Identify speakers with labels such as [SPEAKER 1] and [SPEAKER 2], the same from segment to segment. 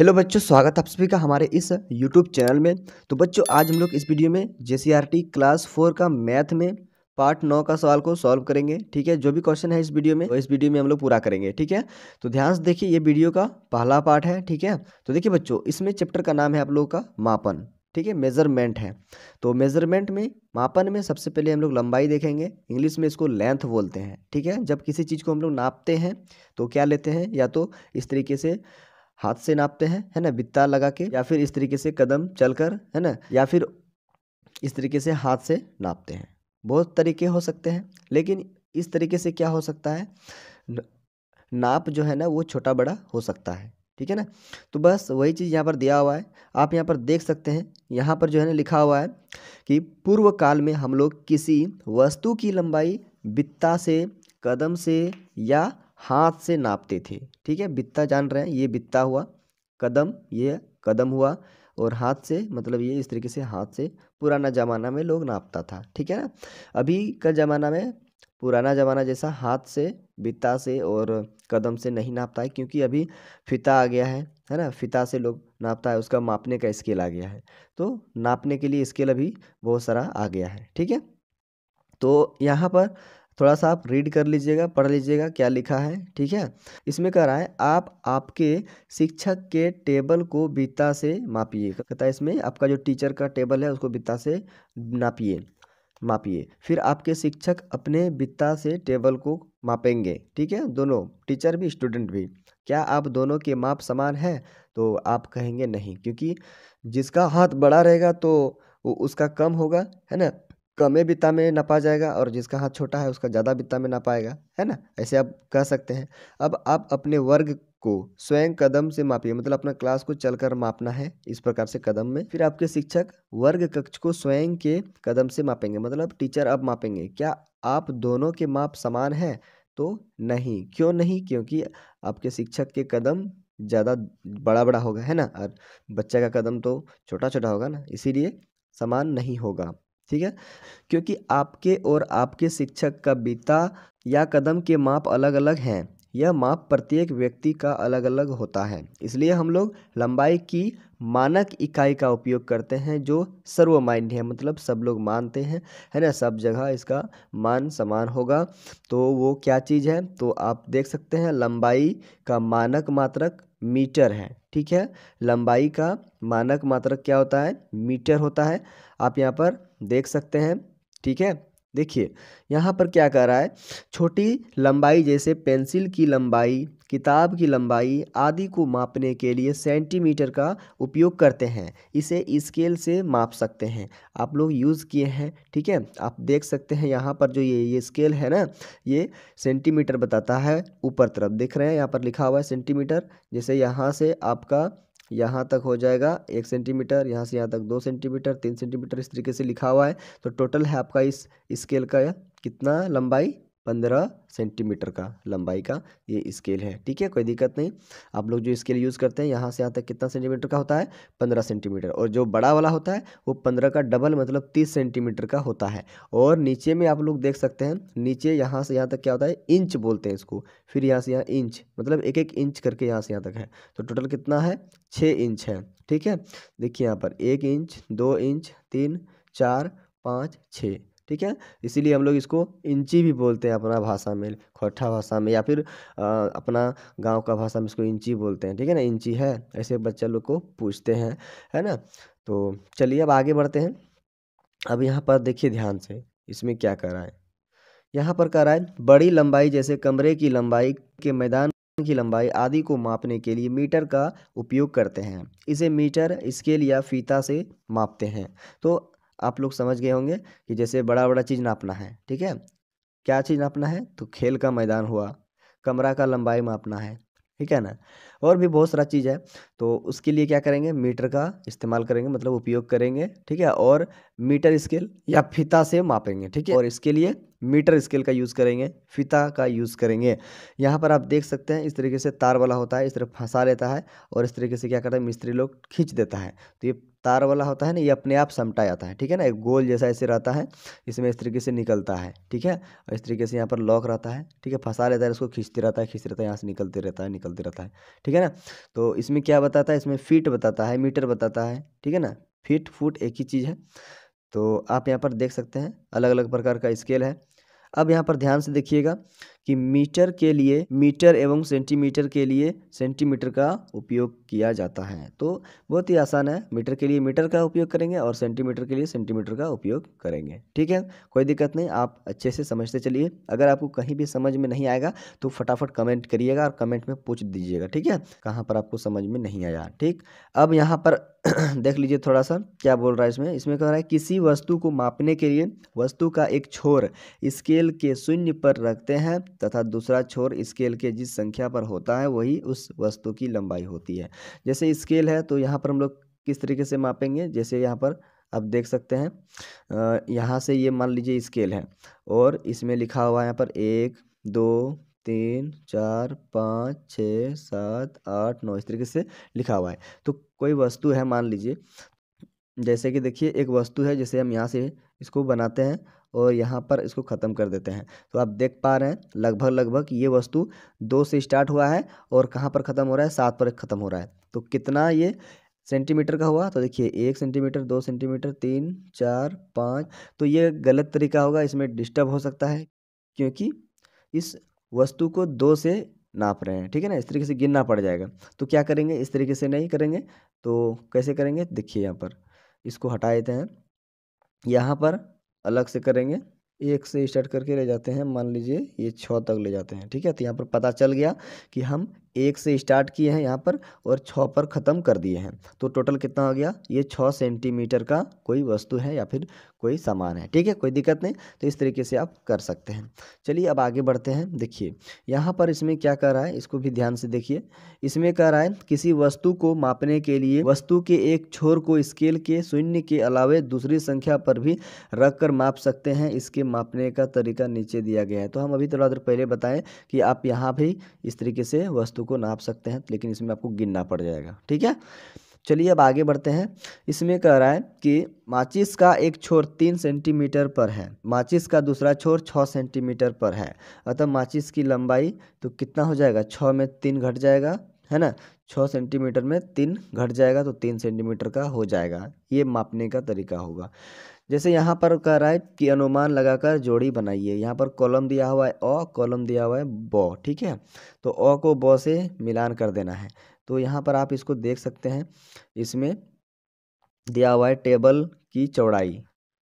[SPEAKER 1] hello बच्चों स्वागत है आप सभी का हमारे इस यूट्यूब चैनल में तो बच्चों आज हम लोग इस वीडियो में जे क्लास फोर का मैथ में पार्ट नौ का सवाल को सॉल्व करेंगे ठीक है जो भी क्वेश्चन है इस वीडियो में तो इस वीडियो में हम लोग पूरा करेंगे ठीक है तो ध्यान से देखिए ये वीडियो का पहला पार्ट है ठीक है तो देखिए बच्चों इसमें चैप्टर का नाम है आप लोगों का मापन ठीक है मेजरमेंट है तो मेजरमेंट में मापन में सबसे पहले हम लोग लंबाई देखेंगे इंग्लिश में इसको लेंथ बोलते हैं ठीक है जब किसी चीज़ को हम लोग नापते हैं तो क्या लेते हैं या तो इस तरीके से हाथ से नापते हैं है ना बित्ता लगा के या फिर इस तरीके से कदम चलकर है ना या फिर इस तरीके से हाथ से नापते हैं बहुत तरीके हो सकते हैं लेकिन इस तरीके से क्या हो सकता है नाप जो है ना वो छोटा बड़ा हो सकता है ठीक है ना तो बस वही चीज़ यहाँ पर दिया हुआ है आप यहाँ पर देख सकते हैं यहाँ पर जो है ना लिखा हुआ है कि पूर्व काल में हम लोग किसी वस्तु की लंबाई बित्ता से कदम से या हाथ से नापते थे ठीक है बित्ता जान रहे हैं ये बित्ता हुआ कदम ये कदम हुआ और हाथ से मतलब ये इस तरीके से हाथ से पुराना ज़माना में लोग नापता था ठीक है ना अभी का ज़माना में पुराना ज़माना जैसा हाथ से बित्ता से और कदम से नहीं नापता है क्योंकि अभी फिता आ गया है है ना फिता से लोग नापता है उसका मापने का स्केल आ गया है तो नापने के लिए स्केल अभी बहुत सारा आ गया है ठीक है तो यहाँ पर थोड़ा सा आप रीड कर लीजिएगा पढ़ लीजिएगा क्या लिखा है ठीक है इसमें कह रहा है आप आपके शिक्षक के टेबल को बिता से मापिए कहता है इसमें आपका जो टीचर का टेबल है उसको बिता से नापिए मापिए फिर आपके शिक्षक अपने बिता से टेबल को मापेंगे ठीक है दोनों टीचर भी स्टूडेंट भी क्या आप दोनों के माप समान है तो आप कहेंगे नहीं क्योंकि जिसका हाथ बड़ा रहेगा तो उसका कम होगा है ना कमे बित्ता में नपा जाएगा और जिसका हाथ छोटा है उसका ज़्यादा बित्ता में नपाएगा है ना ऐसे आप कह सकते हैं अब आप अपने वर्ग को स्वयं कदम से मापिए मतलब अपना क्लास को चलकर मापना है इस प्रकार से कदम में फिर आपके शिक्षक वर्ग कक्ष को स्वयं के कदम से मापेंगे मतलब टीचर अब मापेंगे क्या आप दोनों के माप समान हैं तो नहीं क्यों नहीं क्योंकि आपके शिक्षक के कदम ज़्यादा बड़ा बड़ा होगा है ना और बच्चे का कदम तो छोटा छोटा होगा ना इसीलिए समान नहीं होगा ठीक है क्योंकि आपके और आपके शिक्षक का बीता या कदम के माप अलग अलग हैं यह माप प्रत्येक व्यक्ति का अलग अलग होता है इसलिए हम लोग लंबाई की मानक इकाई का उपयोग करते हैं जो सर्वमान्य है मतलब सब लोग मानते हैं है ना सब जगह इसका मान समान होगा तो वो क्या चीज़ है तो आप देख सकते हैं लंबाई का मानक मात्रक मीटर है ठीक है लंबाई का मानक मात्रक क्या होता है मीटर होता है आप यहाँ पर देख सकते हैं ठीक है देखिए यहाँ पर क्या कह रहा है छोटी लंबाई जैसे पेंसिल की लंबाई किताब की लंबाई आदि को मापने के लिए सेंटीमीटर का उपयोग करते हैं इसे स्केल से माप सकते हैं आप लोग यूज़ किए हैं ठीक है आप देख सकते हैं यहाँ पर जो ये ये स्केल है ना ये सेंटीमीटर बताता है ऊपर तरफ देख रहे हैं यहाँ पर लिखा हुआ है सेंटीमीटर जैसे यहाँ से आपका यहाँ तक हो जाएगा एक सेंटीमीटर यहाँ से यहाँ तक दो सेंटीमीटर तीन सेंटीमीटर इस तरीके से लिखा हुआ है तो टोटल है आपका इस स्केल का कितना लंबाई पंद्रह सेंटीमीटर का लंबाई का ये स्केल है ठीक है कोई दिक्कत नहीं आप लोग जो स्केल यूज़ करते हैं यहाँ से यहाँ तक कितना सेंटीमीटर का होता है पंद्रह सेंटीमीटर और जो बड़ा वाला होता है वो पंद्रह का डबल मतलब तीस सेंटीमीटर का होता है और नीचे में आप लोग देख सकते हैं नीचे यहाँ से यहाँ तक क्या होता है इंच बोलते हैं इसको फिर यहाँ से यहाँ इंच मतलब एक एक इंच करके यहाँ से यहाँ तक है तो टोटल कितना है छः इंच है ठीक है देखिए यहाँ पर एक इंच दो इंच तीन चार पाँच छः ठीक है इसीलिए हम लोग इसको इंची भी बोलते हैं अपना भाषा में खोठा भाषा में या फिर आ, अपना गांव का भाषा में इसको इंची बोलते हैं ठीक है ना इंची है ऐसे बच्चा लोग को पूछते हैं है ना तो चलिए अब आगे बढ़ते हैं अब यहाँ पर देखिए ध्यान से इसमें क्या कर रहा है यहाँ पर कह रहा है बड़ी लंबाई जैसे कमरे की लंबाई के मैदान की लंबाई आदि को मापने के लिए मीटर का उपयोग करते हैं इसे मीटर स्केल या फीता से मापते हैं तो आप लोग समझ गए होंगे कि जैसे बड़ा बड़ा चीज़ नापना है ठीक है क्या चीज़ नापना है तो खेल का मैदान हुआ कमरा का लंबाई मापना है ठीक है ना और भी बहुत सारा चीज़ है तो उसके लिए क्या करेंगे मीटर का इस्तेमाल करेंगे मतलब उपयोग करेंगे ठीक है और मीटर स्केल या फिता से मापेंगे ठीक है और इसके लिए मीटर स्केल का यूज़ करेंगे फिता का यूज़ करेंगे यहाँ पर आप देख सकते हैं इस तरीके से तार वाला होता है इस तरह फंसा लेता है और इस तरीके से क्या करता है मिस्त्री लोग खींच देता है तो ये तार वाला होता है ना ये अपने आप समटा जाता है ठीक है ना एक गोल जैसा ऐसे रहता है इसमें इस तरीके से निकलता है ठीक है और इस तरीके से यहाँ पर लॉक रहता है ठीक है फंसा लेता है इसको खींचते रहता है खींचते रहता है यहाँ से निकलते रहता है निकलते रहता है ठीक है ना तो इसमें क्या बताता है इसमें फीट बताता है मीटर बताता है ठीक है ना फीट फुट एक ही चीज़ है तो आप यहाँ पर देख सकते हैं अलग अलग प्रकार का स्केल है अब यहाँ पर ध्यान से देखिएगा कि मीटर के लिए मीटर एवं सेंटीमीटर के लिए सेंटीमीटर का उपयोग किया जाता है तो बहुत ही आसान है मीटर के लिए मीटर का उपयोग करेंगे और सेंटीमीटर के लिए सेंटीमीटर का उपयोग करेंगे ठीक है कोई दिक्कत नहीं आप अच्छे से समझते चलिए अगर आपको कहीं भी समझ में नहीं आएगा तो फटाफट कमेंट करिएगा और कमेंट में पूछ दीजिएगा ठीक है कहाँ पर आपको समझ में नहीं आया ठीक अब यहाँ पर देख लीजिए थोड़ा सा क्या बोल रहा है इसमें इसमें कह रहा है किसी वस्तु को मापने के लिए वस्तु का एक छोर स्केल के शून्य पर रखते हैं तथा दूसरा छोर स्केल के जिस संख्या पर होता है वही उस वस्तु की लंबाई होती है जैसे स्केल है तो यहाँ पर हम लोग किस तरीके से मापेंगे जैसे यहाँ पर आप देख सकते हैं यहाँ से ये मान लीजिए स्केल है और इसमें लिखा हुआ है यहाँ पर एक दो तीन चार पाँच छः सात आठ नौ इस तरीके से लिखा हुआ है तो कोई वस्तु है मान लीजिए जैसे कि देखिए एक वस्तु है जैसे हम यहाँ से इसको बनाते हैं और यहाँ पर इसको ख़त्म कर देते हैं तो आप देख पा रहे हैं लगभग लगभग ये वस्तु दो से स्टार्ट हुआ है और कहाँ पर ख़त्म हो रहा है सात पर ख़त्म हो रहा है तो कितना ये सेंटीमीटर का हुआ तो देखिए एक सेंटीमीटर दो सेंटीमीटर तीन चार पाँच तो ये गलत तरीका होगा इसमें डिस्टर्ब हो सकता है क्योंकि इस वस्तु को दो से नाप रहे हैं ठीक है ना इस तरीके से गिनना पड़ जाएगा तो क्या करेंगे इस तरीके से नहीं करेंगे तो कैसे करेंगे देखिए यहाँ पर इसको हटा देते हैं यहाँ पर अलग से करेंगे एक से स्टार्ट करके ले जाते हैं मान लीजिए ये छः तक ले जाते हैं ठीक है तो यहाँ पर पता चल गया कि हम एक से स्टार्ट किए हैं यहाँ पर और छः पर ख़त्म कर दिए हैं तो टोटल कितना हो गया ये छः सेंटीमीटर का कोई वस्तु है या फिर कोई सामान है ठीक है कोई दिक्कत नहीं तो इस तरीके से आप कर सकते हैं चलिए अब आगे बढ़ते हैं देखिए यहाँ पर इसमें क्या कर रहा है इसको भी ध्यान से देखिए इसमें कह रहा है किसी वस्तु को मापने के लिए वस्तु के एक छोर को स्केल के शून्य के अलावे दूसरी संख्या पर भी रख कर माप सकते हैं इसके मापने का तरीका नीचे दिया गया है तो हम अभी थोड़ा देर पहले बताएँ कि आप यहाँ भी इस तरीके से वस्तु को नाप सकते हैं लेकिन इसमें आपको गिनना पड़ जाएगा ठीक है चलिए अब आगे बढ़ते हैं इसमें कह रहा है कि माचिस का एक छोर तीन सेंटीमीटर पर है माचिस का दूसरा छोर छः सेंटीमीटर पर है अतः माचिस की लंबाई तो कितना हो जाएगा छः में तीन घट जाएगा है ना छः सेंटीमीटर में तीन घट जाएगा तो तीन सेंटीमीटर का हो जाएगा ये मापने का तरीका होगा जैसे यहाँ पर कह रहा है कि अनुमान लगाकर जोड़ी बनाइए यहाँ पर कॉलम दिया हुआ है अ कॉलम दिया हुआ है ब ठीक है तो अ को ब से मिलान कर देना है तो यहाँ पर आप इसको देख सकते हैं इसमें दिया हुआ है टेबल की चौड़ाई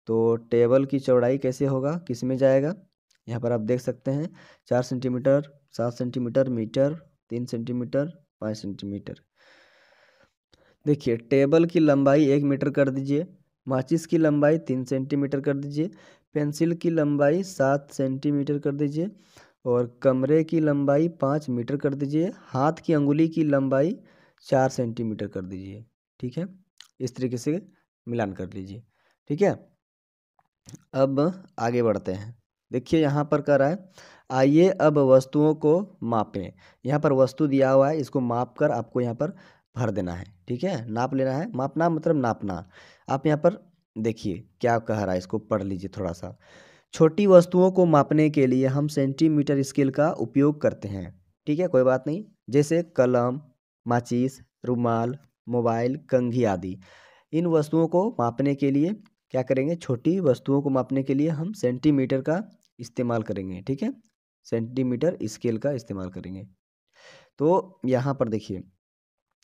[SPEAKER 1] तो टेबल की चौड़ाई कैसे होगा किस में जाएगा यहाँ पर आप देख सकते हैं चार सेंटीमीटर सात सेंटीमीटर मीटर तीन सेंटीमीटर पाँच सेंटीमीटर देखिए टेबल की लंबाई एक मीटर कर दीजिए माचिस की लंबाई तीन सेंटीमीटर कर दीजिए पेंसिल की लंबाई सात सेंटीमीटर कर दीजिए और कमरे की लंबाई पाँच मीटर कर दीजिए हाथ की अंगुली की लंबाई चार सेंटीमीटर कर दीजिए ठीक है इस तरीके से मिलान कर लीजिए ठीक है अब आगे बढ़ते हैं देखिए यहाँ पर कर रहा है आइए अब वस्तुओं को मापें यहाँ पर वस्तु दिया हुआ है इसको माप कर आपको यहाँ पर भर देना है ठीक है नाप लेना है मापना मतलब नापना आप यहाँ पर देखिए क्या कह रहा है इसको पढ़ लीजिए थोड़ा सा छोटी वस्तुओं को मापने के लिए हम सेंटीमीटर स्केल का उपयोग करते हैं ठीक है कोई बात नहीं जैसे कलम माचिस रुमाल मोबाइल कंघी आदि इन वस्तुओं को मापने के लिए क्या करेंगे छोटी वस्तुओं को मापने के लिए हम सेंटीमीटर का इस्तेमाल करेंगे ठीक है सेंटीमीटर स्केल का इस्तेमाल करेंगे तो यहाँ पर देखिए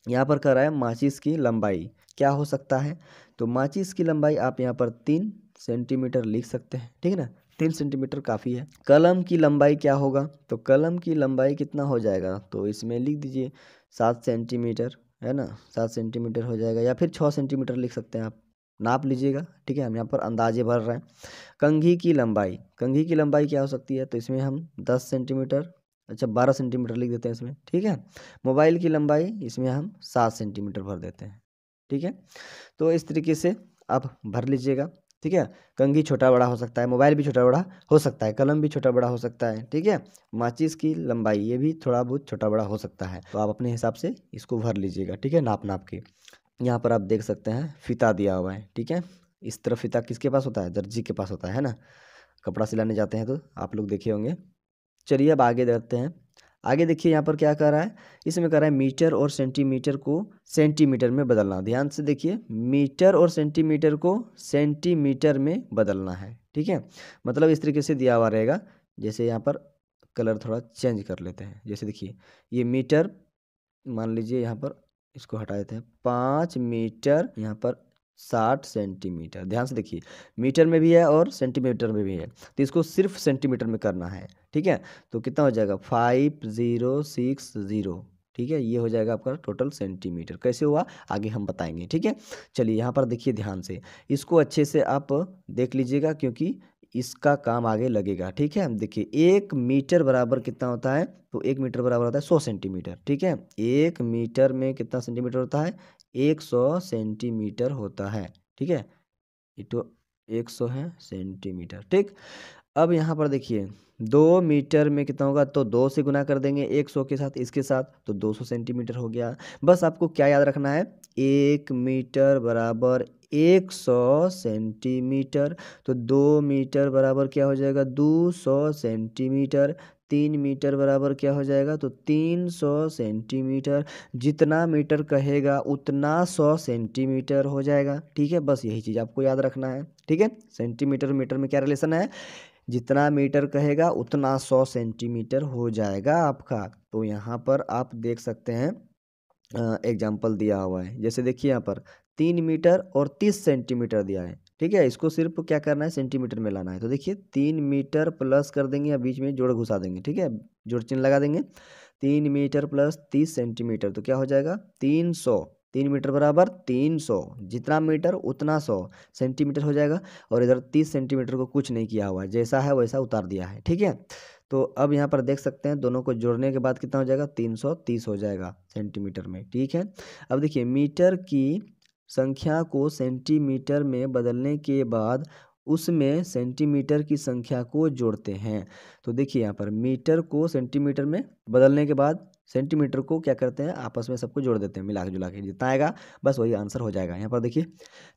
[SPEAKER 1] यहाँ पर कह रहा है माचिस की लंबाई क्या हो सकता है तो माचिस की लंबाई आप यहाँ पर तीन सेंटीमीटर लिख सकते हैं ठीक है ना तीन सेंटीमीटर काफ़ी है कलम की लंबाई क्या होगा तो कलम की लंबाई कितना हो जाएगा तो इसमें लिख दीजिए सात सेंटीमीटर है ना सात सेंटीमीटर हो जाएगा या फिर छः सेंटीमीटर लिख सकते हैं आप नाप लीजिएगा ठीक है हम यहाँ पर अंदाजे भर रहे हैं कंघी की लंबाई कंघी की लंबाई क्या हो सकती है तो इसमें हम दस सेंटीमीटर अच्छा बारह सेंटीमीटर लिख देते हैं इसमें ठीक है मोबाइल की लंबाई इसमें हम सात सेंटीमीटर भर देते हैं ठीक है तो इस तरीके से आप भर लीजिएगा ठीक है कंघी छोटा बड़ा हो सकता है मोबाइल भी छोटा बड़ा हो सकता है कलम भी छोटा बड़ा हो सकता है ठीक है माचिस की लंबाई ये भी थोड़ा बहुत छोटा बड़ा हो सकता है तो आप अपने हिसाब से इसको भर लीजिएगा ठीक है नाप नाप के यहाँ पर आप देख सकते हैं फिता दिया हुआ है ठीक है इस तरह फिता किसके पास होता है दर्जी के पास होता है है ना कपड़ा सिलाने जाते हैं तो आप लोग देखे होंगे चलिए अब आगे देखते हैं आगे देखिए यहाँ पर क्या कर रहा है इसमें कर रहा है मीटर और सेंटीमीटर को सेंटीमीटर में बदलना ध्यान से देखिए मीटर और सेंटीमीटर को सेंटीमीटर में बदलना है ठीक है मतलब इस तरीके से दिया हुआ रहेगा जैसे यहाँ पर कलर थोड़ा चेंज कर लेते हैं जैसे देखिए ये मीटर मान लीजिए यहाँ पर इसको हटा देते हैं पाँच मीटर यहाँ पर साठ सेंटीमीटर ध्यान से देखिए मीटर में भी है और सेंटीमीटर में भी है तो इसको सिर्फ सेंटीमीटर में करना है ठीक है तो कितना हो जाएगा फाइव ज़ीरो सिक्स ज़ीरो ठीक है ये हो जाएगा आपका टोटल सेंटीमीटर कैसे हुआ आगे हम बताएंगे ठीक है चलिए यहाँ पर देखिए ध्यान से इसको अच्छे से आप देख लीजिएगा क्योंकि इसका काम आगे लगेगा ठीक है देखिए एक मीटर बराबर कितना होता है तो एक मीटर बराबर होता है सौ सेंटीमीटर ठीक है एक मीटर में कितना सेंटीमीटर होता है एक सौ सेंटीमीटर होता है ठीक है ये तो एक सौ है सेंटीमीटर ठीक अब यहाँ पर देखिए दो मीटर में कितना होगा तो दो से गुना कर देंगे एक सौ के साथ इसके साथ तो दो सौ सेंटीमीटर हो गया बस आपको क्या याद रखना है एक मीटर बराबर एक सौ सेंटीमीटर तो दो मीटर बराबर क्या हो जाएगा दो सौ सेंटीमीटर तीन मीटर बराबर क्या हो जाएगा तो तीन सौ सेंटीमीटर जितना मीटर कहेगा उतना सौ सेंटीमीटर हो जाएगा ठीक है बस यही चीज़ आपको याद रखना है ठीक है सेंटीमीटर मीटर में क्या रिलेशन है जितना मीटर कहेगा उतना सौ सेंटीमीटर हो जाएगा आपका तो यहाँ पर आप देख सकते हैं एग्जाम्पल दिया हुआ है जैसे देखिए यहाँ पर तीन मीटर और तीस सेंटीमीटर दिया है ठीक है इसको सिर्फ क्या करना है सेंटीमीटर में लाना है तो देखिए तीन मीटर प्लस कर देंगे या बीच में जोड़ घुसा देंगे ठीक है जोड़ चिन्ह लगा देंगे तीन मीटर प्लस तीस सेंटीमीटर तो क्या हो जाएगा तीन सौ तीन मीटर बराबर तीन सौ जितना मीटर उतना सौ सेंटीमीटर हो जाएगा और इधर तीस सेंटीमीटर को कुछ नहीं किया हुआ है जैसा है वैसा उतार दिया है ठीक है तो अब यहाँ पर देख सकते हैं दोनों को जोड़ने के बाद कितना हो जाएगा तीन सौ तीस हो जाएगा सेंटीमीटर में ठीक है अब देखिए मीटर की संख्या को सेंटीमीटर में बदलने के बाद उसमें सेंटीमीटर की संख्या को जोड़ते हैं तो देखिए यहाँ पर मीटर को सेंटीमीटर में बदलने के बाद सेंटीमीटर को क्या करते हैं आपस में सबको जोड़ देते हैं मिला के जुला के जितना आएगा बस वही आंसर हो जाएगा यहाँ पर देखिए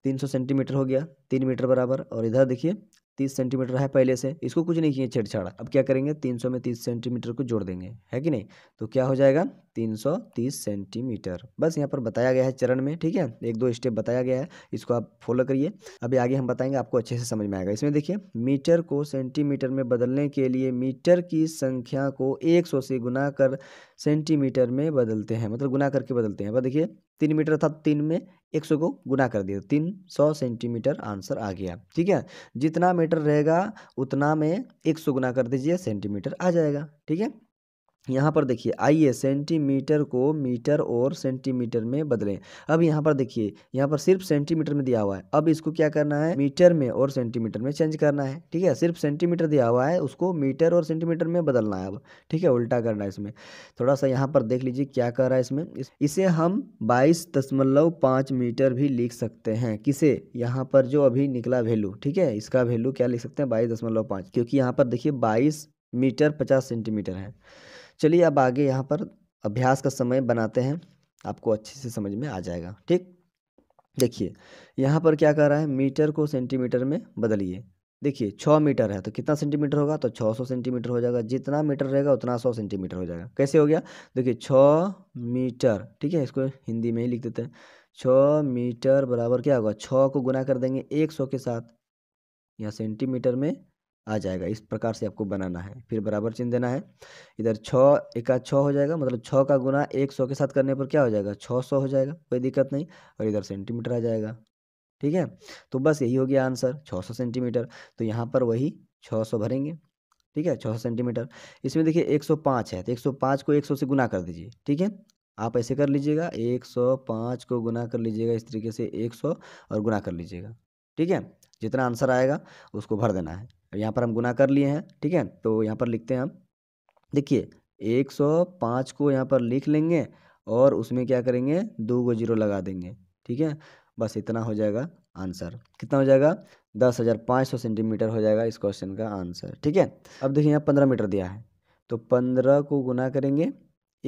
[SPEAKER 1] 300 सेंटीमीटर हो गया तीन मीटर बराबर और इधर देखिए तीस सेंटीमीटर है पहले से इसको कुछ नहीं किए छेड़छाड़ अब क्या करेंगे तीन सौ में तीस सेंटीमीटर को जोड़ देंगे है कि नहीं तो क्या हो जाएगा तीन सौ तीस सेंटीमीटर बस यहाँ पर बताया गया है चरण में ठीक है एक दो स्टेप बताया गया है इसको आप फॉलो करिए अभी आगे हम बताएंगे आपको अच्छे से समझ में आएगा इसमें देखिए मीटर को सेंटीमीटर में बदलने के लिए मीटर की संख्या को एक सौ से गुना कर सेंटीमीटर में बदलते हैं मतलब गुना करके बदलते हैं अब देखिए तीन मीटर था तीन में एक सौ को गुना कर दिया तीन सौ सेंटीमीटर आंसर आ गया ठीक है जितना मीटर रहेगा उतना में एक सौ गुना कर दीजिए सेंटीमीटर आ जाएगा ठीक है यहाँ पर देखिए आइए सेंटीमीटर को मीटर और सेंटीमीटर में बदलें अब यहाँ पर देखिए यहाँ पर सिर्फ सेंटीमीटर में दिया हुआ है अब इसको क्या करना है मीटर में और सेंटीमीटर में चेंज करना है ठीक है सिर्फ सेंटीमीटर दिया हुआ है उसको मीटर और सेंटीमीटर में बदलना है अब ठीक है उल्टा करना है इसमें थोड़ा सा यहाँ पर देख लीजिए क्या कर रहा है इसमें इसे हम बाईस दशमलव पाँच मीटर भी लिख सकते हैं किसे यहाँ पर जो अभी निकला वैल्यू ठीक है इसका वैल्यू क्या लिख सकते हैं बाईस दशमलव पाँच क्योंकि यहाँ पर देखिए बाईस मीटर पचास सेंटीमीटर है चलिए अब आगे यहाँ पर अभ्यास का समय बनाते हैं आपको अच्छे से समझ में आ जाएगा ठीक देखिए यहाँ पर क्या कर रहा है मीटर को सेंटीमीटर में बदलिए देखिए छः मीटर है तो कितना सेंटीमीटर होगा तो छः सौ सेंटीमीटर हो जाएगा जितना मीटर रहेगा उतना सौ सेंटीमीटर हो जाएगा कैसे हो गया देखिए छः मीटर ठीक है इसको हिंदी में ही लिख देते हैं छः मीटर बराबर क्या होगा छः को गुना कर देंगे एक सौ के साथ यहाँ सेंटीमीटर में आ जाएगा इस प्रकार से आपको बनाना है फिर बराबर चिन्ह देना है इधर छः एका छः हो जाएगा मतलब छः का गुना एक सौ के साथ करने पर क्या हो जाएगा छः सौ हो जाएगा कोई दिक्कत नहीं और इधर सेंटीमीटर आ जाएगा ठीक है तो बस यही हो गया आंसर छः सौ सेंटीमीटर तो यहाँ पर वही छः सौ भरेंगे ठीक है छः सेंटीमीटर इसमें देखिए एक सौ पाँच है तो एक सौ पाँच को एक सौ से गुना कर दीजिए ठीक है आप ऐसे कर लीजिएगा एक सौ पाँच को गुना कर लीजिएगा इस तरीके से एक सौ और गुना कर लीजिएगा ठीक है जितना आंसर आएगा उसको भर देना है तो यहाँ पर हम गुना कर लिए हैं ठीक है तो यहाँ पर लिखते हैं हम देखिए 105 को यहाँ पर लिख लेंगे और उसमें क्या करेंगे दो गो जीरो लगा देंगे ठीक है बस इतना हो जाएगा आंसर कितना हो जाएगा दस हज़ार पाँच सौ सेंटीमीटर हो जाएगा इस क्वेश्चन का आंसर ठीक है अब देखिए यहाँ पंद्रह मीटर दिया है तो पंद्रह को गुना करेंगे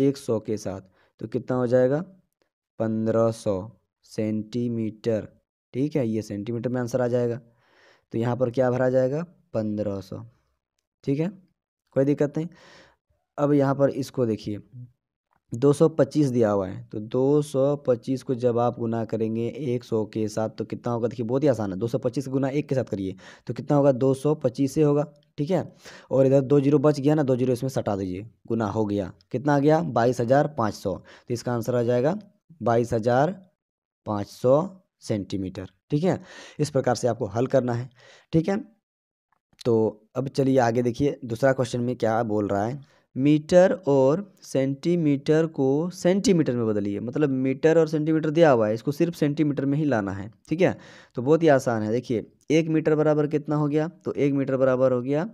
[SPEAKER 1] एक सौ के साथ तो कितना हो जाएगा पंद्रह सौ सेंटीमीटर ठीक है ये सेंटीमीटर में आंसर आ जाएगा तो यहाँ पर क्या भरा जाएगा पंद्रह सौ ठीक है कोई दिक्कत नहीं अब यहाँ पर इसको देखिए दो सौ पच्चीस दिया हुआ है तो दो सौ पच्चीस को जब आप गुना करेंगे एक सौ के साथ तो कितना होगा देखिए बहुत ही आसान है दो सौ पच्चीस गुना एक के साथ करिए तो कितना होगा दो सौ पच्चीस से होगा ठीक है और इधर दो जीरो बच गया ना दो जीरो इसमें सटा दीजिए गुना हो गया कितना आ गया बाईस हज़ार पाँच सौ तो इसका आंसर आ जाएगा बाईस हज़ार पाँच सौ सेंटीमीटर ठीक है इस प्रकार से आपको हल करना है ठीक है तो अब चलिए आगे देखिए दूसरा क्वेश्चन में क्या बोल रहा है मीटर और सेंटीमीटर को सेंटीमीटर में बदलिए मतलब मीटर और सेंटीमीटर दिया हुआ है इसको सिर्फ सेंटीमीटर में ही लाना है ठीक है तो बहुत ही आसान है देखिए एक मीटर बराबर कितना हो गया तो एक मीटर बराबर हो गया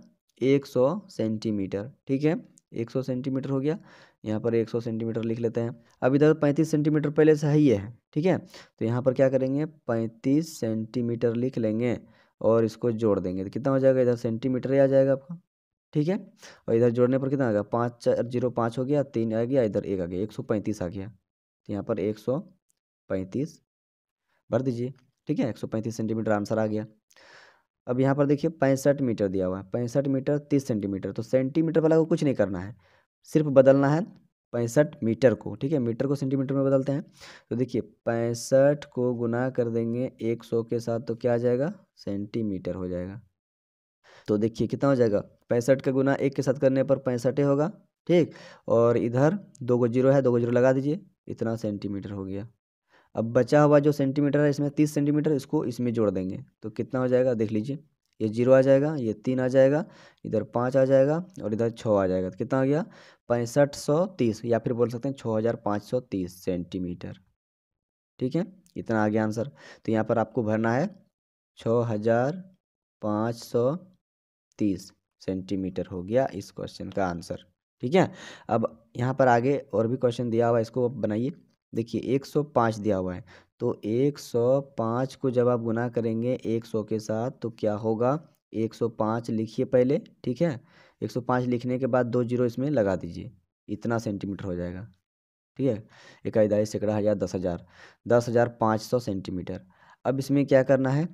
[SPEAKER 1] एक सौ सेंटीमीटर ठीक है एक सौ सेंटीमीटर हो गया यहाँ पर एक सौ सेंटीमीटर लिख लेते हैं अब इधर पैंतीस सेंटीमीटर पहले से ही है ठीक है तो यहाँ पर क्या करेंगे पैंतीस सेंटीमीटर लिख लेंगे और इसको जोड़ देंगे तो कितना हो जाएगा इधर सेंटीमीटर ही आ जाएगा आपका ठीक है और इधर जोड़ने पर कितना आ गया पाँच चार जीरो पाँच हो गया तीन आ गया इधर एक आ गया एक सौ पैंतीस आ गया तो यहाँ पर एक सौ पैंतीस भर दीजिए ठीक है एक सौ पैंतीस सेंटीमीटर आंसर आ गया अब यहाँ पर देखिए पैंसठ मीटर दिया हुआ है पैंसठ मीटर तीस सेंटीमीटर तो सेंटीमीटर वाला को कुछ नहीं करना है सिर्फ बदलना है पैंसठ मीटर को ठीक है मीटर को सेंटीमीटर में बदलते हैं तो देखिए पैंसठ को गुना कर देंगे एक सौ के साथ तो क्या आ जाएगा सेंटीमीटर हो जाएगा तो देखिए कितना हो जाएगा पैंसठ का गुना एक के साथ करने पर पैंसठ होगा ठीक और इधर दो गो जीरो है दो गो जीरो लगा दीजिए इतना सेंटीमीटर हो गया अब बचा हुआ जो सेंटीमीटर है इसमें तीस सेंटीमीटर इसको इसमें जोड़ देंगे तो कितना हो जाएगा देख लीजिए ये जीरो आ जाएगा ये तीन आ जाएगा इधर पाँच आ जाएगा और इधर छः आ जाएगा तो कितना हो गया पैंसठ सौ तीस या फिर बोल सकते हैं छः हज़ार पाँच सौ तीस सेंटीमीटर ठीक है इतना आ गया आंसर तो यहाँ पर आपको भरना है छः हज़ार पाँच सौ तीस सेंटीमीटर हो गया इस क्वेश्चन का आंसर ठीक है अब यहाँ पर आगे और भी क्वेश्चन दिया हुआ है इसको बनाइए देखिए पाँच दिया हुआ है तो एक सौ पाँच को जब आप गुना करेंगे एक सौ के साथ तो क्या होगा एक सौ पाँच लिखिए पहले ठीक है एक सौ पाँच लिखने के बाद दो जीरो इसमें लगा दीजिए इतना सेंटीमीटर हो जाएगा ठीक है इकाई दाई सैकड़ा हज़ार दस हज़ार दस हज़ार पाँच सौ सेंटीमीटर अब इसमें क्या करना है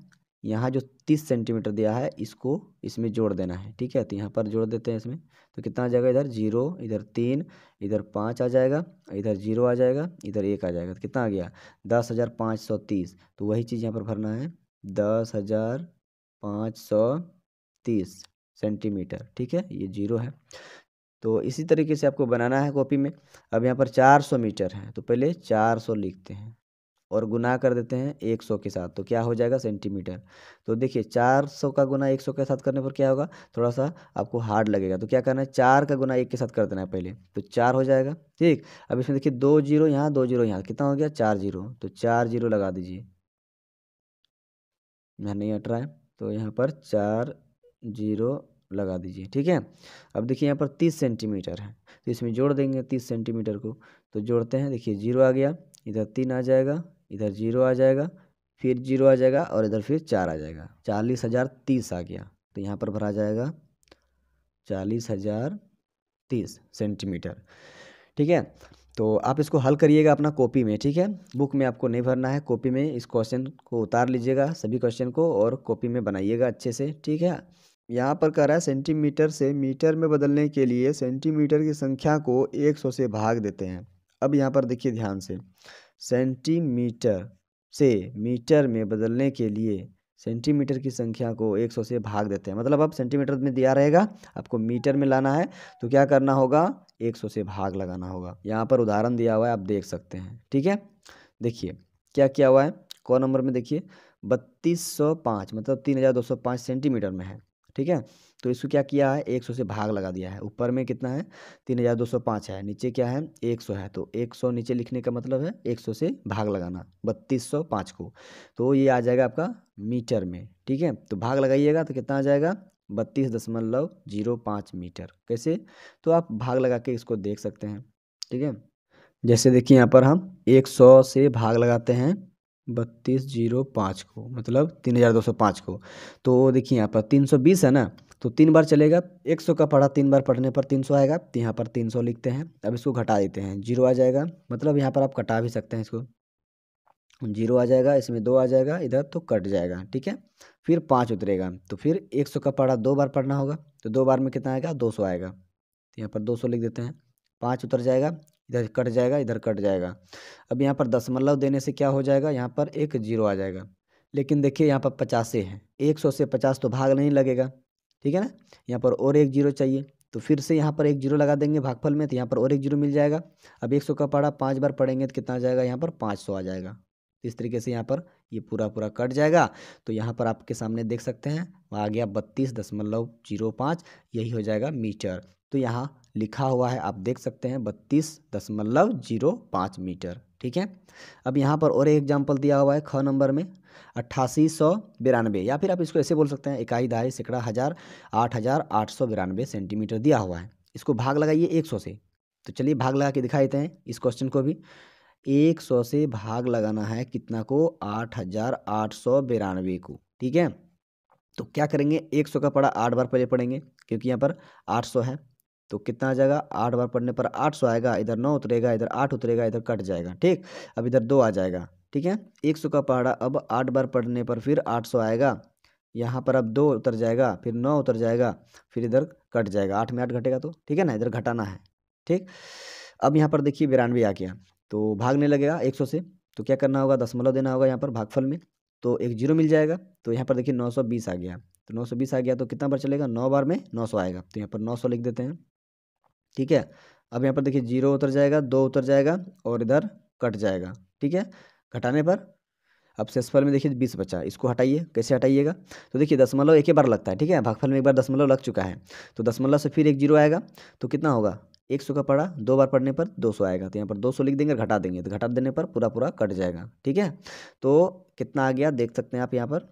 [SPEAKER 1] यहाँ जो तीस सेंटीमीटर दिया है इसको इसमें जोड़ देना है ठीक है तो यहाँ पर जोड़ देते हैं इसमें तो कितना आ जाएगा इधर जीरो इधर तीन इधर पाँच आ जाएगा इधर जीरो आ जाएगा इधर एक आ जाएगा तो कितना आ गया दस हज़ार पाँच सौ तीस तो वही चीज़ यहाँ पर भरना है दस हज़ार पाँच सौ तीस सेंटीमीटर ठीक है ये जीरो है तो इसी तरीके से आपको बनाना है कॉपी में अब यहाँ पर चार सौ मीटर है तो पहले चार सौ लिखते हैं और गुना कर देते हैं एक सौ के साथ तो क्या हो जाएगा सेंटीमीटर तो देखिए चार सौ का गुना एक सौ के साथ करने पर क्या होगा थोड़ा सा आपको हार्ड लगेगा तो क्या करना है चार का गुना एक के साथ कर देना है पहले तो चार हो जाएगा ठीक अब इसमें देखिए दो जीरो यहाँ दो जीरो यहाँ कितना हो गया चार जीरो तो चार जीरो लगा दीजिए यहाँ नहीं हट रहा है तो यहाँ पर चार जीरो लगा दीजिए ठीक है अब देखिए यहाँ पर तीस सेंटीमीटर है तो इसमें जोड़ देंगे तीस सेंटीमीटर को तो जोड़ते हैं देखिए जीरो आ गया इधर तीन आ जाएगा इधर जीरो आ जाएगा फिर जीरो आ जाएगा और इधर फिर चार आ जाएगा चालीस हज़ार तीस आ गया तो यहाँ पर भरा जाएगा चालीस हज़ार तीस सेंटीमीटर ठीक है तो आप इसको हल करिएगा अपना कॉपी में ठीक है बुक में आपको नहीं भरना है कॉपी में इस क्वेश्चन को उतार लीजिएगा सभी क्वेश्चन को और कॉपी में बनाइएगा अच्छे से ठीक है यहाँ पर कह रहा है सेंटीमीटर से मीटर में बदलने के लिए सेंटीमीटर की संख्या को सौ से भाग देते हैं अब यहाँ पर देखिए ध्यान से सेंटीमीटर से मीटर में बदलने के लिए सेंटीमीटर की संख्या को 100 से भाग देते हैं मतलब अब सेंटीमीटर में दिया रहेगा आपको मीटर में लाना है तो क्या करना होगा 100 से भाग लगाना होगा यहाँ पर उदाहरण दिया हुआ है आप देख सकते हैं ठीक है देखिए क्या क्या हुआ है कौन नंबर में देखिए बत्तीस सौ पाँच मतलब तीन हज़ार दो सौ पाँच सेंटीमीटर में है ठीक है तो इसको क्या किया है एक सौ से भाग लगा दिया है ऊपर में कितना है तीन हज़ार दो सौ पाँच है नीचे क्या है एक सौ है तो एक सौ नीचे लिखने का मतलब है एक सौ से भाग लगाना बत्तीस सौ पाँच को तो ये आ जाएगा आपका मीटर में ठीक है तो भाग लगाइएगा तो कितना आ जाएगा बत्तीस दशमलव जीरो पाँच मीटर कैसे तो आप भाग लगा के इसको देख सकते हैं ठीक है जैसे देखिए यहाँ पर हम एक सौ से भाग लगाते हैं बत्तीस जीरो पाँच को मतलब तीन हज़ार दो सौ पाँच को तो देखिए यहाँ पर तीन सौ बीस है ना तो तीन बार चलेगा एक सौ का पढ़ा तीन बार पढ़ने पर तीन सौ आएगा तो यहाँ पर तीन सौ लिखते हैं अब इसको घटा देते हैं जीरो आ जाएगा मतलब यहाँ पर आप कटा भी सकते हैं इसको जीरो आ जाएगा इसमें दो आ जाएगा इधर तो कट जाएगा ठीक है फिर पाँच उतरेगा तो फिर एक सौ का पढ़ा दो बार पढ़ना होगा तो दो बार में कितना आएगा दो सौ आएगा तो यहाँ पर दो सौ लिख देते हैं पाँच उतर जाएगा इधर कट जाएगा इधर कट जाएगा अब यहाँ पर दशमलव देने से क्या हो जाएगा यहाँ पर एक जीरो आ जाएगा लेकिन देखिए यहाँ पर पचासे है एक सौ से पचास तो भाग नहीं लगेगा ठीक है ना यहाँ पर और एक जीरो चाहिए तो फिर से यहाँ पर एक जीरो लगा देंगे भागफल में तो यहाँ पर और एक जीरो मिल जाएगा अब एक सौ का पड़ा पाँच बार पढ़ेंगे तो कितना आ जाएगा यहाँ पर पाँच सौ आ जाएगा तो इस तरीके से यहाँ पर ये पूरा पूरा कट जाएगा तो यहाँ पर आपके सामने देख सकते हैं आ गया बत्तीस दशमलव जीरो पाँच यही हो जाएगा मीटर तो यहाँ लिखा हुआ है आप देख सकते हैं बत्तीस दशमलव जीरो पाँच मीटर ठीक है अब यहाँ पर और एक एग्जाम्पल दिया हुआ है ख नंबर में अट्ठासी सौ बिरानवे या फिर आप इसको ऐसे बोल सकते हैं इकाई दहाई सैकड़ा हज़ार आठ हज़ार आठ सौ बिरानवे सेंटीमीटर दिया हुआ है इसको भाग लगाइए एक सौ से तो चलिए भाग लगा के दिखा देते हैं इस क्वेश्चन को भी एक सौ से भाग लगाना है कितना को आठ हज़ार आठ सौ बिरानवे को ठीक है तो क्या करेंगे एक सौ का पड़ा आठ बार पहले पढ़ेंगे क्योंकि यहाँ पर आठ सौ है तो कितना आ जाएगा आठ बार पढ़ने पर आठ सौ आएगा इधर नौ उतरेगा इधर आठ उतरेगा इधर कट जाएगा ठीक अब इधर दो आ जाएगा ठीक है एक सौ का पहाड़ा अब आठ बार पढ़ने पर फिर आठ सौ आएगा यहाँ पर अब दो उतर जाएगा फिर नौ उतर जाएगा फिर इधर कट जाएगा आठ में आठ घटेगा तो ठीक है ना इधर घटाना है ठीक अब यहाँ पर देखिए बिरानवे आ गया तो भागने लगेगा एक सौ से तो क्या करना होगा दशमलव देना होगा यहाँ पर भागफल में तो एक जीरो मिल जाएगा तो यहाँ पर देखिए नौ सौ बीस आ गया तो नौ सौ बीस आ गया तो कितना बार चलेगा नौ बार में नौ सौ आएगा तो यहाँ पर नौ सौ लिख देते हैं ठीक है अब यहाँ पर देखिए जीरो उतर जाएगा दो उतर जाएगा और इधर कट जाएगा ठीक है घटाने पर अब शेषफल में देखिए बीस बचा इसको हटाइए कैसे हटाइएगा तो देखिए दशमलव एक ही बार लगता है ठीक है भागफल में एक बार दशमलव लग चुका है तो दशमलव से फिर एक जीरो आएगा तो कितना होगा एक सौ का पड़ा दो बार पढ़ने पर दो सौ आएगा तो यहाँ पर दो सौ लिख देंगे घटा देंगे तो घटा देने पर पूरा पूरा कट जाएगा ठीक है तो कितना आ गया देख सकते हैं आप यहाँ पर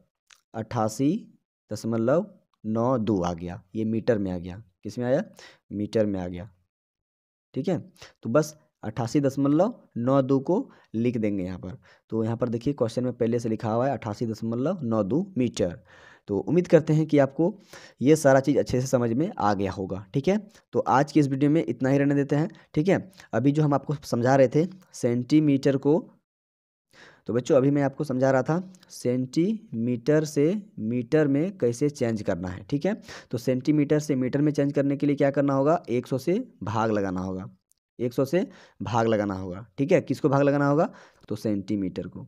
[SPEAKER 1] अट्ठासी दशमलव नौ दो आ गया ये मीटर में आ गया किस में आया मीटर में आ गया ठीक है तो बस अट्ठासी दशमलव नौ दो को लिख देंगे यहाँ पर तो यहाँ पर देखिए क्वेश्चन में पहले से लिखा हुआ है अट्ठासी दशमलव नौ दो मीटर तो उम्मीद करते हैं कि आपको ये सारा चीज़ अच्छे से समझ में आ गया होगा ठीक है तो आज की इस वीडियो में इतना ही रहने देते हैं ठीक है अभी जो हम आपको समझा रहे थे सेंटीमीटर को तो बच्चों अभी मैं आपको समझा रहा था सेंटीमीटर से मीटर में कैसे चेंज करना है ठीक है तो सेंटीमीटर से मीटर में चेंज करने के लिए क्या करना होगा 100 से भाग लगाना होगा 100 से भाग लगाना होगा ठीक है किसको भाग लगाना होगा तो सेंटीमीटर को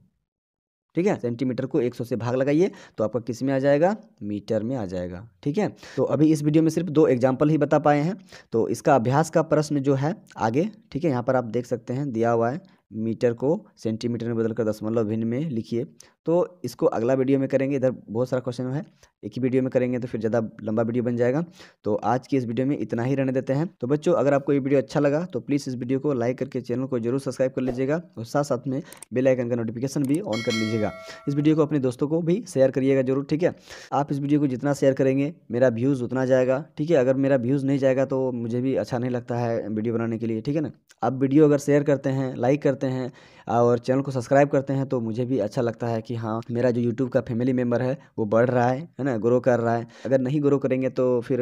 [SPEAKER 1] ठीक है सेंटीमीटर को 100 से भाग लगाइए तो आपका किस में आ जाएगा मीटर में आ जाएगा ठीक है तो अभी इस वीडियो में सिर्फ दो एग्जाम्पल ही बता पाए हैं तो इसका अभ्यास का प्रश्न जो है आगे ठीक है यहाँ पर आप देख सकते हैं दिया हुआ है मीटर को सेंटीमीटर में बदलकर दशमलव मतलब भिन्न में लिखिए तो इसको अगला वीडियो में करेंगे इधर बहुत सारा क्वेश्चन है एक ही वीडियो में करेंगे तो फिर ज़्यादा लंबा वीडियो बन जाएगा तो आज की इस वीडियो में इतना ही रहने देते हैं तो बच्चों अगर आपको ये वीडियो अच्छा लगा तो प्लीज़ इस वीडियो को लाइक करके चैनल को जरूर सब्सक्राइब कर लीजिएगा और साथ साथ में बेल आइकन का नोटिफिकेशन भी ऑन कर लीजिएगा इस वीडियो को अपने दोस्तों को भी शेयर करिएगा जरूर ठीक है आप इस वीडियो को जितना शेयर करेंगे मेरा व्यूज़ उतना जाएगा ठीक है अगर मेरा व्यूज़ नहीं जाएगा तो मुझे भी अच्छा नहीं लगता है वीडियो बनाने के लिए ठीक है ना आप वीडियो अगर शेयर करते हैं लाइक करते हैं और चैनल को सब्सक्राइब करते हैं तो मुझे भी अच्छा लगता है कि हाँ मेरा जो यूट्यूब का फैमिली मेम्बर है वो बढ़ रहा है है ना ग्रो कर रहा है अगर नहीं ग्रो करेंगे तो फिर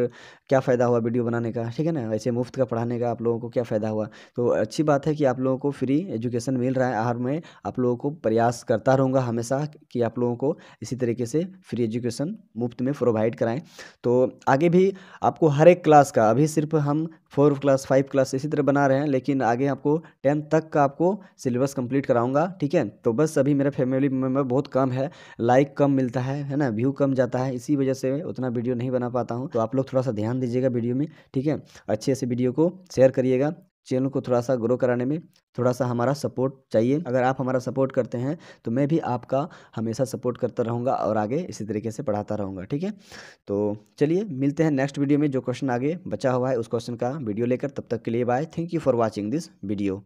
[SPEAKER 1] क्या फ़ायदा हुआ वीडियो बनाने का ठीक है ना वैसे मुफ्त का पढ़ाने का आप लोगों को क्या फ़ायदा हुआ तो अच्छी बात है कि आप लोगों को फ्री एजुकेशन मिल रहा है हर मैं आप लोगों को प्रयास करता रहूँगा हमेशा कि आप लोगों को इसी तरीके से फ्री एजुकेशन मुफ्त में प्रोवाइड कराएँ तो आगे भी आपको हर एक क्लास का अभी सिर्फ हम फोर क्लास फाइव क्लास इसी तरह बना रहे हैं लेकिन आगे आपको टेंथ तक का आपको सिलेबस कंप्लीट कराऊंगा ठीक है तो बस अभी मेरा फैमिली मेम्बर बहुत बहुत कम है लाइक कम मिलता है है ना व्यू कम जाता है इसी वजह से उतना वीडियो नहीं बना पाता हूँ तो आप लोग थोड़ा सा ध्यान दीजिएगा वीडियो में ठीक है अच्छे से वीडियो को शेयर करिएगा चैनल को थोड़ा सा ग्रो कराने में थोड़ा सा हमारा सपोर्ट चाहिए अगर आप हमारा सपोर्ट करते हैं तो मैं भी आपका हमेशा सपोर्ट करता रहूँगा और आगे इसी तरीके से पढ़ाता रहूँगा ठीक है तो चलिए मिलते हैं नेक्स्ट वीडियो में जो क्वेश्चन आगे बचा हुआ है उस क्वेश्चन का वीडियो लेकर तब तक के लिए bye thank you for watching this video